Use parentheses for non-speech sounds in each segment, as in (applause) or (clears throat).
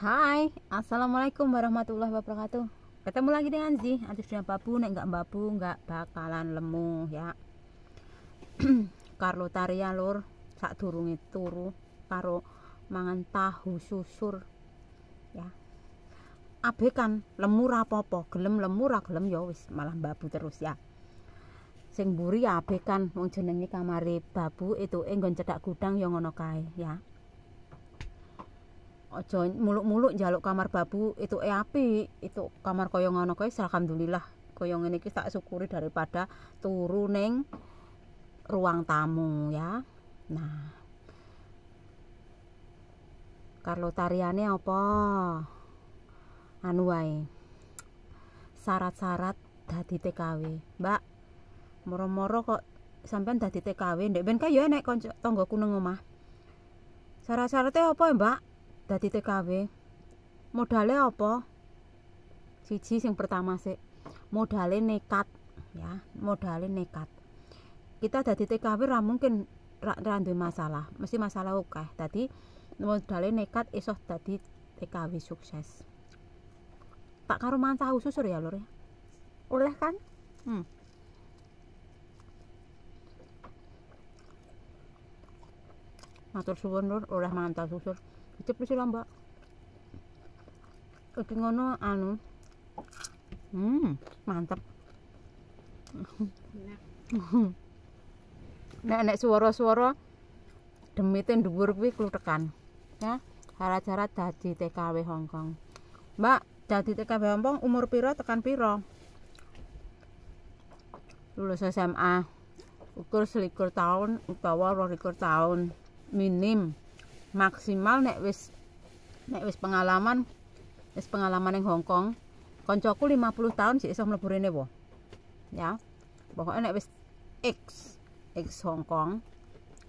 Hai, Assalamualaikum warahmatullahi wabarakatuh Ketemu lagi dengan Zi Antus sudah babu, nek nggak babu, nggak bakalan lemu ya Carlo (clears throat) Taria lur Sak durungi turu Karo mangan tahu susur Ya Abe kan lemu rapopo Gelem lemu gelem ya Malah babu terus ya Sing buri ya abe kan Wong jenengi kamari babu itu Enggon cedak gudang yang ngono kae ya ojo muluk-muluk jaluk kamar babu itu e api itu kamar koyong ngono kowe alhamdulillah koyong ini kita syukuri daripada turu neng ruang tamu ya nah Carlo tariane apa Anuai. wae syarat-syarat dadi TKW Mbak moro-moro kok sampean dadi TKW ndek ben kae yo enek kanca tanggaku nang omah syarat-syaratnya apa ya Mbak dadi TKW modalnya apa siji yang pertama sih modalnya nekat ya modalnya nekat kita dadi TKW ra mungkin ra, masalah mesti masalah oke tadi modalnya nekat esok tadi TKW sukses tak karo manca khusus ya lor ya oleh kan hmm. matur suwun lor oleh manca susur Cepet sih lambak. Iki ngono anu. Hmm, mantep. Nek nek suara-suara demitin dhuwur kuwi klutekan. Ya, cara-cara dadi TKW Hongkong. Mbak, dadi TKW Hongkong umur piro tekan piro? Lulus SMA ukur selikur tahun utawa rolikur tahun minim maksimal nek wis nek wis pengalaman wis pengalaman ning Hong Kong 50 tahun sih iso mlebu rene po ya pokoknya nek wis X X Hong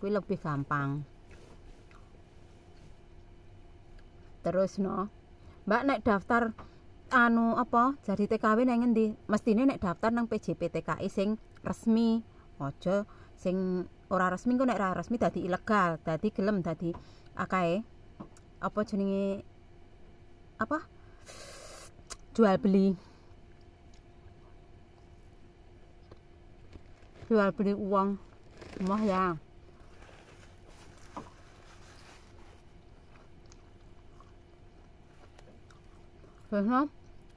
kuwi lebih gampang terus no Mbak nek daftar anu apa jadi TKW nang endi mestine nek daftar nang PJP TKI sing resmi aja sing ora resmi ku nek ora resmi dadi ilegal dadi gelem dadi akae apa jenenge apa jual beli jual beli uang mah ya Terusnya,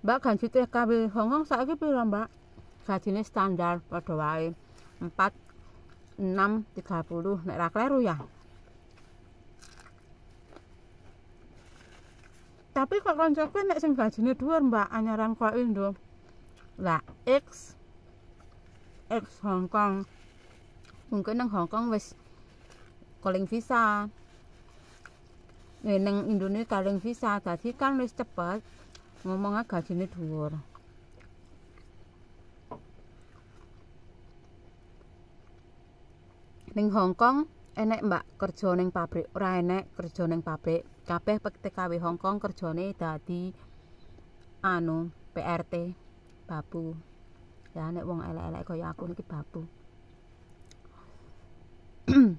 mbak gaji TKW Hongkong saat ini pilih mbak. Gajinya standar, pada wae. Empat, 6.30 nek ra kleru ya. Tapi kok koncoku nek sing gajine dhuwur, Mbak, anyaran kok Indo. Lah X X Hongkong, Kong. Mungkin nang Hong Kong wis visa. Nek eh, nang Indonesia calling visa, dadi kan wis cepet ngomongnya gajine dhuwur. Ning Hongkong enek mbak kerja ning pabrik ora enek kerja ning pabrik kabeh TKW Hongkong kerjane dadi anu PRT babu ya nek wong elek-elek kaya aku niki babu (clears throat)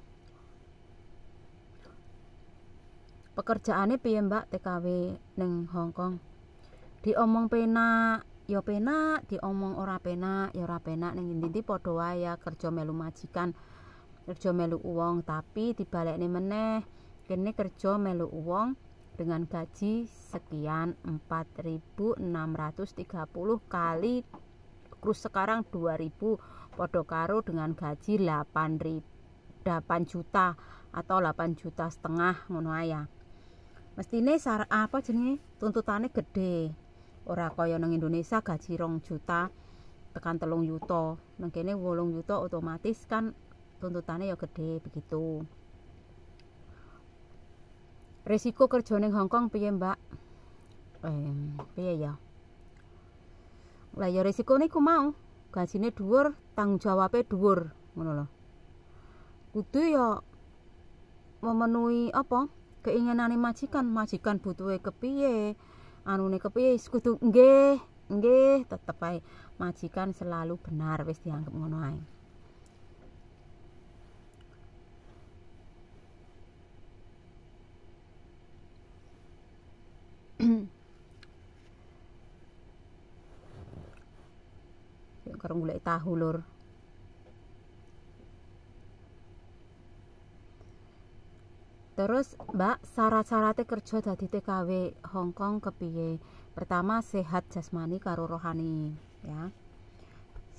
pekerjaane piye mbak TKW Hong Hongkong diomong penak ya penak diomong ora penak ya ora penak neng ndi-ndi padha ya kerja melu majikan kerja melu uang tapi ini meneh kini kerja melu uang dengan gaji sekian 4630 kali krus sekarang 2000 podokaro dengan gaji 8 8 juta atau 8 juta setengah ngono ya mestine sar apa jenenge tuntutannya gede ora kaya nang Indonesia gaji rong juta tekan telung yuto nang kene wolung yuto otomatis kan tuntutannya ya gede begitu risiko kerja di Hongkong Kong piye mbak eh, piye ya lah ya risiko ini ku mau gajinya dhuwur tanggung jawabnya dhuwur ngono loh kudu ya memenuhi apa keinginan majikan majikan butuh kepiye anu ne kepiye kudu nggih nggih tetep ae majikan selalu benar wis dianggap ngono ae karo golek tahu lur Terus Mbak syarat-syaratnya kerja dadi TKW Hong Hongkong kepiye? Pertama sehat jasmani karo rohani ya.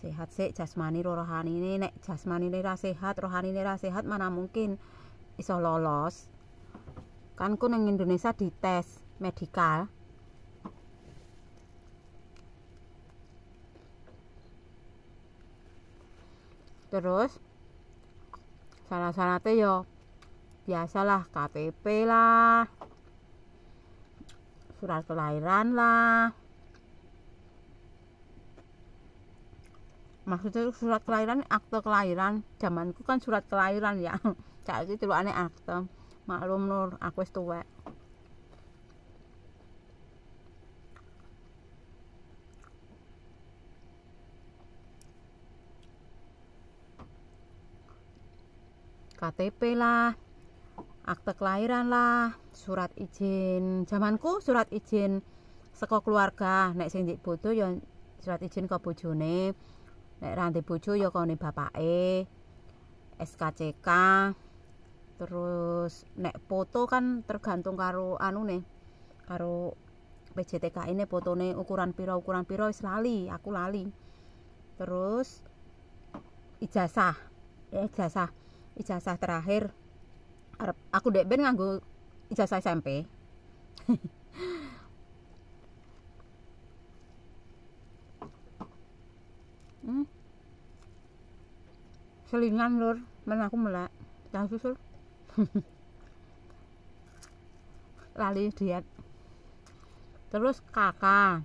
Sehat sih jasmani rohani ini nek jasmani ini sehat, rohani ini sehat mana mungkin iso lolos. Kan ku neng Indonesia dites medikal. terus sana-sana teh yo biasalah KTP lah surat kelahiran lah maksudnya surat kelahiran akte kelahiran zamanku kan surat kelahiran ya cak itu aneh akte maklum nur aku istuwek KTP lah, Akta kelahiran lah, surat izin zamanku surat izin seko keluarga nek sing ndik bodho ya surat izin ke bojone. Nek ranti bojo ya kone bapake. SKCK terus nek foto kan tergantung karo anu karo PJTK ini fotone ukuran pira ukuran pira wis lali aku lali terus ijazah ya ijazah ijazah terakhir aku dek ben nganggo ijazah SMP (laughs) hmm. selingan lor, men aku melek jangan susul (laughs) lali diet terus kakak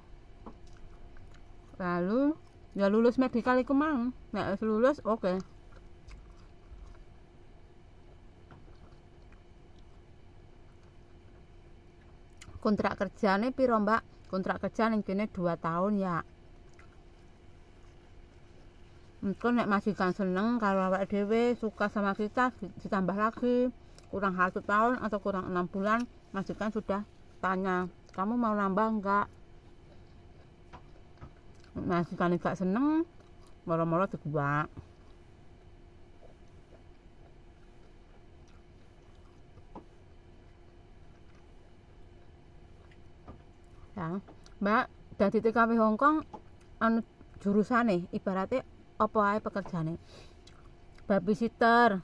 lalu ya lulus medical iku mang nek lulus oke okay. kontrak kerjane piro mbak kontrak kerja ning kene 2 tahun ya Untuk nek majikan seneng kalau awak dhewe suka sama kita ditambah lagi kurang satu tahun atau kurang enam bulan majikan sudah tanya kamu mau nambah enggak majikan enggak seneng moro-moro digubak Ya. Mbak, dadi TKW Hongkong Kong anu jurusane ibarate apa wae pekerjane. Babysitter,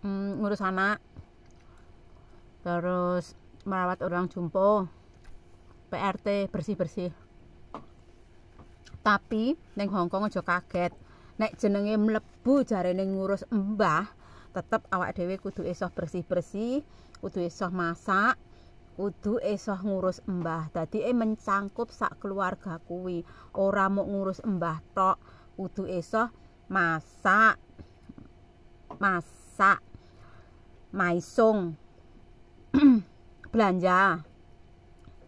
mm, ngurus anak. Terus merawat orang jumpo. PRT bersih-bersih. Tapi ning Hongkong Kong aja kaget. Nek jenenge mlebu jarene ngurus mbah, tetep awak dhewe kudu isa bersih-bersih, kudu isa masak, kudu esoh ngurus mbah dadi e mencangkup sak keluarga kuwi ora mau ngurus mbah tok kudu esoh masak masak maisung (clears throat) belanja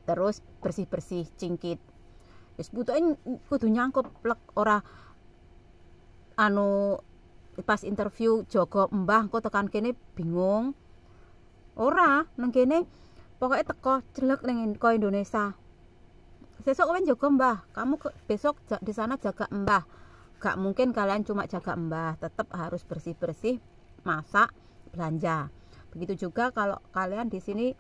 terus bersih-bersih cingkit wis butuh kudu nyangkup plek ora anu pas interview jogo mbah kok tekan kene bingung ora nang kene pokoknya teko jelek nengin ko Indonesia besok kalian jaga mbah kamu ke, besok di sana jaga mbah gak mungkin kalian cuma jaga mbah tetap harus bersih bersih masak belanja begitu juga kalau kalian di sini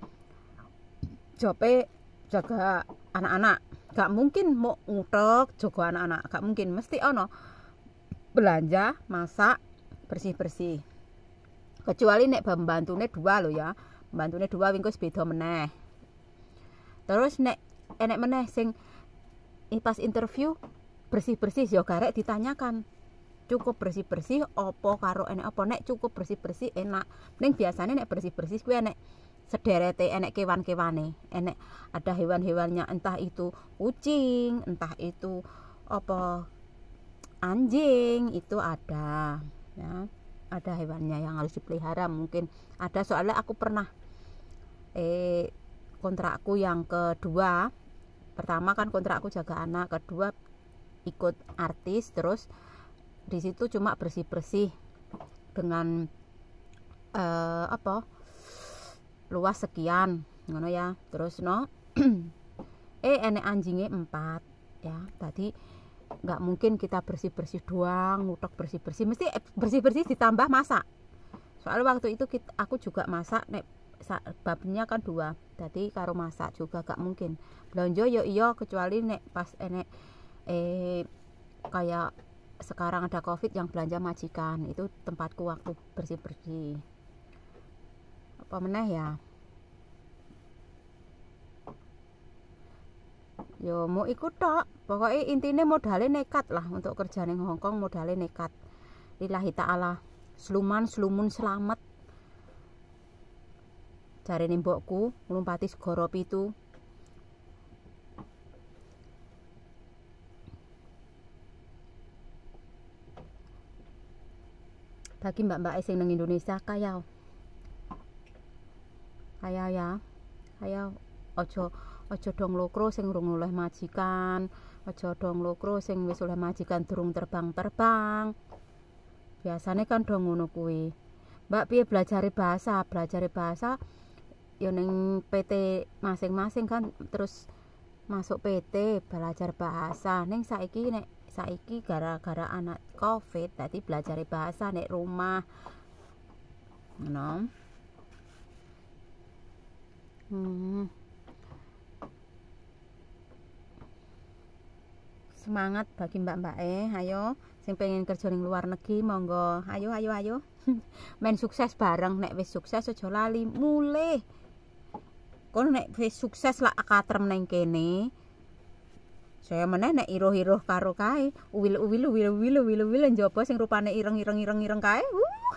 jope jaga anak-anak gak mungkin mau ngutok jaga anak-anak gak mungkin mesti ono belanja masak bersih bersih kecuali nek pembantune dua lo ya Bantune dua wingkus beda meneh. Terus nek enek eh, meneh sing pas interview bersih-bersih yo ya karek ditanyakan cukup bersih-bersih opo karo enek opo nek cukup bersih-bersih enak ning biasanya nek bersih-bersih kuwi enek sederete enek kewan-kewane enek ada hewan-hewannya entah itu kucing entah itu opo anjing itu ada ya ada hewannya yang harus dipelihara mungkin ada soalnya aku pernah eh kontrakku yang kedua pertama kan kontrakku jaga anak kedua ikut artis terus di situ cuma bersih bersih dengan eh, apa luas sekian ngono ya terus no (clears throat) eh enek anjingnya empat ya tadi nggak mungkin kita bersih bersih doang ngutok bersih bersih mesti bersih bersih ditambah masak soal waktu itu kita, aku juga masak nek babnya kan dua jadi karo masak juga gak mungkin belanja yo iya kecuali nek pas enek eh kayak sekarang ada covid yang belanja majikan itu tempatku waktu bersih bersih apa meneh ya yo mau ikut tak pokoknya intinya modalnya nekat lah untuk kerja di Hongkong modalnya nekat lillahi ta'ala seluman selumun selamat jarene mbokku nglumpati segara pitu bagi mbak-mbak sing nang Indonesia kaya kayak ya kaya ojo ojo dong lokro sing urung oleh majikan ojo dong lokro sing wis oleh majikan durung terbang-terbang biasanya kan dong ngono kuwi mbak piye belajar bahasa belajar bahasa ya neng PT masing-masing kan terus masuk PT belajar bahasa neng saiki nek saiki gara-gara anak covid tadi belajar bahasa nek rumah you hmm. semangat bagi mbak-mbak eh ayo sing pengen kerja ning luar negeri monggo ayo ayo ayo (laughs) men sukses bareng nek wis sukses aja lali kon nek sukses lah katrem nang kene saya mana nek iroh-iroh karo kae uwil-uwil uwil-uwil uwil-uwil njaba sing rupane ireng-ireng ireng-ireng kae uh,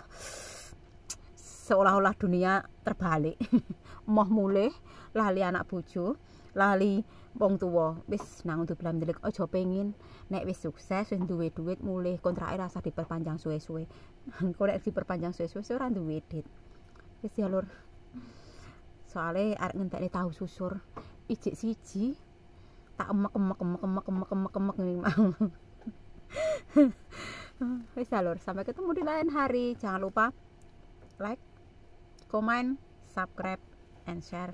seolah-olah dunia terbalik (laughs) moh mulih lali anak bojo lali wong tuwa wis nang dublan delik aja pengin nek wis sukses wis duwe duit mulih kontrake rasa diperpanjang suwe-suwe (laughs) kok nek diperpanjang suwe-suwe ora duwe duit wis ya lur soalnya arek ngentekne tahu susur ijik siji tak emak emak emak emak emak emak emak nih mau (laughs) wis jalur sampai ketemu di lain hari jangan lupa like comment subscribe and share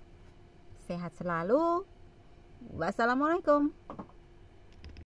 sehat selalu wassalamualaikum